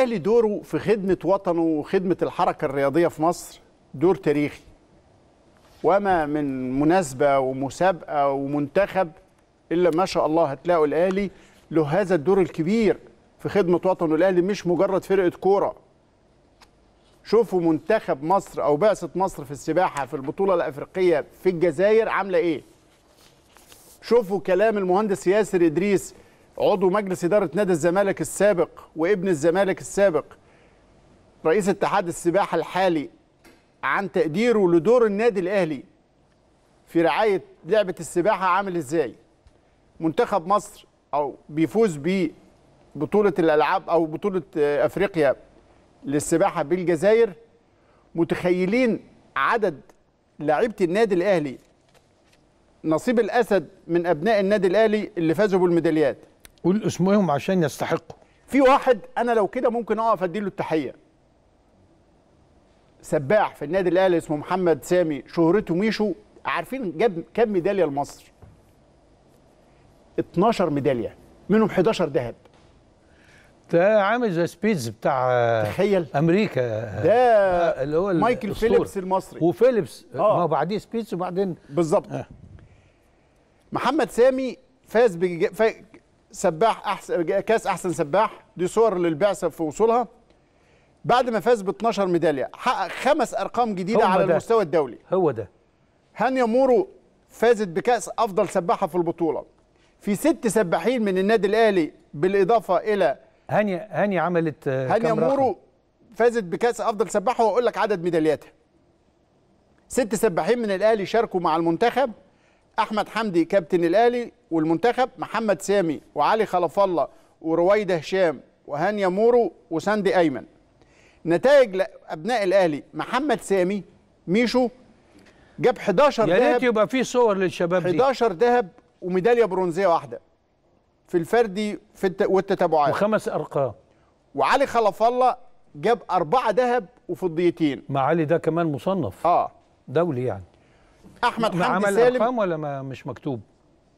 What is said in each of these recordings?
الاهلي دوره في خدمه وطنه وخدمه الحركه الرياضيه في مصر دور تاريخي وما من مناسبه ومسابقه ومنتخب الا ما شاء الله هتلاقوا الاهلي له هذا الدور الكبير في خدمه وطنه الاهلي مش مجرد فرقه كوره شوفوا منتخب مصر او بعثه مصر في السباحه في البطوله الافريقيه في الجزائر عامله ايه شوفوا كلام المهندس ياسر ادريس عضو مجلس إدارة نادي الزمالك السابق وابن الزمالك السابق رئيس اتحاد السباحة الحالي عن تقديره لدور النادي الأهلي في رعاية لعبة السباحة عامل إزاي منتخب مصر أو بيفوز ببطولة الألعاب أو بطولة أفريقيا للسباحة بالجزائر متخيلين عدد لعيبة النادي الأهلي نصيب الأسد من أبناء النادي الأهلي اللي فازوا بالميداليات قول اسمهم عشان يستحقوا في واحد انا لو كده ممكن اقف اديله التحيه سباح في النادي الاهلي اسمه محمد سامي شهرته ميشو عارفين جاب كام ميداليه لمصر 12 ميداليه منهم 11 ذهب ده عامل زي سبيدز بتاع تخيل امريكا ده آه، اللي هو مايكل فيليبس المصري وفيليبس آه. ما بعديه سبيدز وبعدين بالظبط آه. محمد سامي فاز بج... سباح احسن كاس احسن سباح دي صور للبعثه في وصولها بعد ما فاز ب 12 ميداليه حقق خمس ارقام جديده على ده. المستوى الدولي هو ده هانيا مورو فازت بكاس افضل سباحه في البطوله في ست سباحين من النادي الاهلي بالاضافه الى هانيا هانيا عملت آه، هانيا مورو فازت بكاس افضل سباحه واقول لك عدد ميدالياتها ست سباحين من الاهلي شاركوا مع المنتخب احمد حمدي كابتن الاهلي والمنتخب محمد سامي وعلي خلف الله ورويده هشام وهانيا مورو وساندي ايمن نتائج ابناء الاهلي محمد سامي ميشو جاب 11 ذهب يا ريت يبقى في صور للشباب 11 دي 11 ذهب وميداليه برونزيه واحده في الفردي في الت... والتتابعات وخمس ارقام وعلي خلف الله جاب أربعة ذهب وفضيتين مع علي ده كمان مصنف اه دولي يعني احمد حمدي سالم عمل ارقام ولا ما مش مكتوب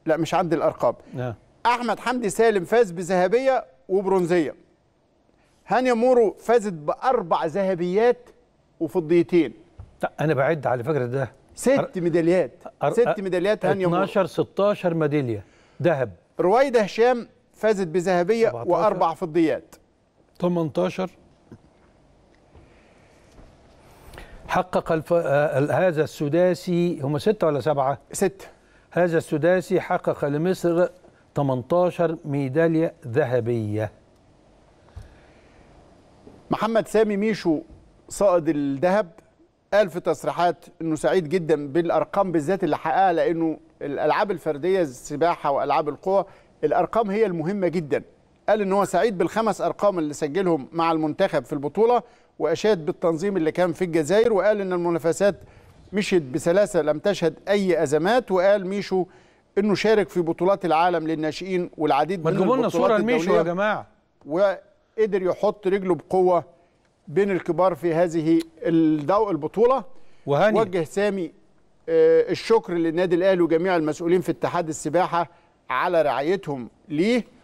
لا مش عندي الارقام آه. احمد حمدي سالم فاز بذهبيه وبرونزيه هانيا مورو فازت باربع ذهبيات وفضيتين انا بعد على فكره ده ست ميداليات أر... ست ميداليات هانيا مورو 12 16 ميداليه ذهب رويده هشام فازت بذهبيه واربع فضيات 18 حقق الف... آه، هذا السداسي هم ستة ولا سبعة؟ ستة هذا السداسي حقق لمصر 18 ميدالية ذهبية محمد سامي ميشو صائد الذهب قال في تصريحات انه سعيد جدا بالارقام بالذات اللي حققها لانه الالعاب الفرديه السباحه والعاب القوى الارقام هي المهمه جدا قال ان هو سعيد بالخمس ارقام اللي سجلهم مع المنتخب في البطوله وأشاد بالتنظيم اللي كان في الجزائر وقال إن المنافسات مشيت بسلاسة لم تشهد أي أزمات وقال ميشو إنه شارك في بطولات العالم للناشئين والعديد من البطولات لنا صورة ميشو يا جماعة وقدر يحط رجله بقوة بين الكبار في هذه الدو... البطولة وهاني وجه سامي آه، الشكر للنادي الأهلي وجميع المسؤولين في اتحاد السباحة على رعايتهم ليه